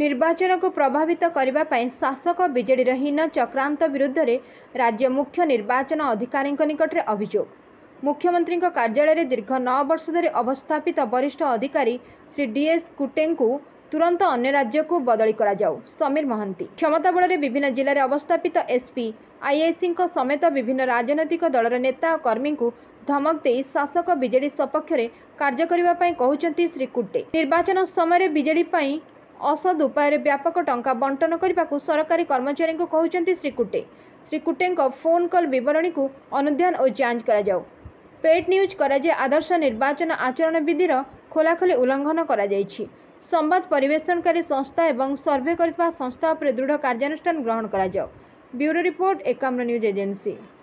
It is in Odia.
ନିର୍ବାଚନକୁ ପ୍ରଭାବିତ କରିବା ପାଇଁ ଶାସକ ବିଜେଡ଼ିର ହୀନ ଚକ୍ରାନ୍ତ ବିରୁଦ୍ଧରେ ରାଜ୍ୟ ମୁଖ୍ୟ ନିର୍ବାଚନ ଅଧିକାରୀଙ୍କ ନିକଟରେ ଅଭିଯୋଗ ମୁଖ୍ୟମନ୍ତ୍ରୀଙ୍କ କାର୍ଯ୍ୟାଳୟରେ ଦୀର୍ଘ ନଅ ବର୍ଷ ଧରି ଅବସ୍ଥାପିତ ବରିଷ୍ଠ ଅଧିକାରୀ ଶ୍ରୀ ଡିଏସ୍ କୁଟେଙ୍କୁ ତୁରନ୍ତ ଅନ୍ୟ ରାଜ୍ୟକୁ ବଦଳି କରାଯାଉ ସମୀର ମହାନ୍ତି କ୍ଷମତା ବଳରେ ବିଭିନ୍ନ ଜିଲ୍ଲାରେ ଅବସ୍ଥାପିତ ଏସ୍ପି ଆଇଏସିଙ୍କ ସମେତ ବିଭିନ୍ନ ରାଜନୈତିକ ଦଳର ନେତା ଓ କର୍ମୀଙ୍କୁ ଧମକ ଦେଇ ଶାସକ ବିଜେଡି ସପକ୍ଷରେ କାର୍ଯ୍ୟ କରିବା ପାଇଁ କହୁଛନ୍ତି ଶ୍ରୀ କୁଟେ ନିର୍ବାଚନ ସମୟରେ ବିଜେଡି ପାଇଁ ଅସଦ ଉପାୟରେ ବ୍ୟାପକ ଟଙ୍କା ବଣ୍ଟନ କରିବାକୁ ସରକାରୀ କର୍ମଚାରୀଙ୍କୁ କହୁଛନ୍ତି ଶ୍ରୀ କୁଟେ ଶ୍ରୀ କୁଟେଙ୍କ ଫୋନ୍ କଲ୍ ବିବରଣୀକୁ ଅନୁଧ୍ୟାନ ଓ ଯାଞ୍ଚ କରାଯାଉ ପେଡ୍ ନ୍ୟୁଜ୍ କରାଯାଇ ଆଦର୍ଶ ନିର୍ବାଚନ ଆଚରଣ ବିଧିର ଖୋଲାଖୋଲି ଉଲ୍ଲଂଘନ କରାଯାଇଛି ସମ୍ବାଦ ପରିବେଷଣକାରୀ ସଂସ୍ଥା ଏବଂ ସର୍ଭେ କରିଥିବା ସଂସ୍ଥା ଉପରେ ଦୃଢ଼ କାର୍ଯ୍ୟାନୁଷ୍ଠାନ ଗ୍ରହଣ କରାଯାଉ bureau report Ekamra news agency